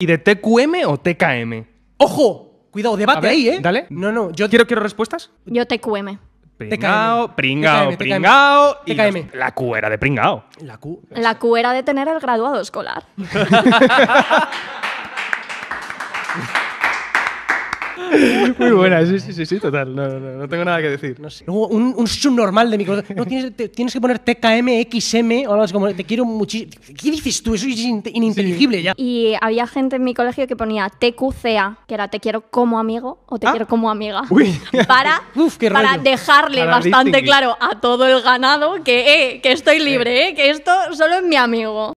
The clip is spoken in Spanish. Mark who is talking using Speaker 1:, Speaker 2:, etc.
Speaker 1: ¿Y de TQM o TKM? ¡Ojo! Cuidado, debate ahí, ¿eh? Dale. No, no, yo. ¿Quiero, quiero
Speaker 2: respuestas? Yo TQM.
Speaker 1: Pringao, pringao, pringao. Y la Q era de pringao. La Q.
Speaker 2: La Q era de tener el graduado escolar.
Speaker 3: Muy buena, sí, sí, sí, total. No, no, no tengo nada que decir. un, subnormal de mi No, tienes, que poner TKMXM XM o algo así como. Te quiero muchísimo. ¿Qué dices tú? Eso es ininteligible ya.
Speaker 4: Y había gente en mi colegio que ponía TQCA, que era te quiero como amigo o te ah. quiero como amiga. Para, para dejarle bastante claro a todo el ganado que, eh, que estoy libre, eh, que esto solo es mi amigo.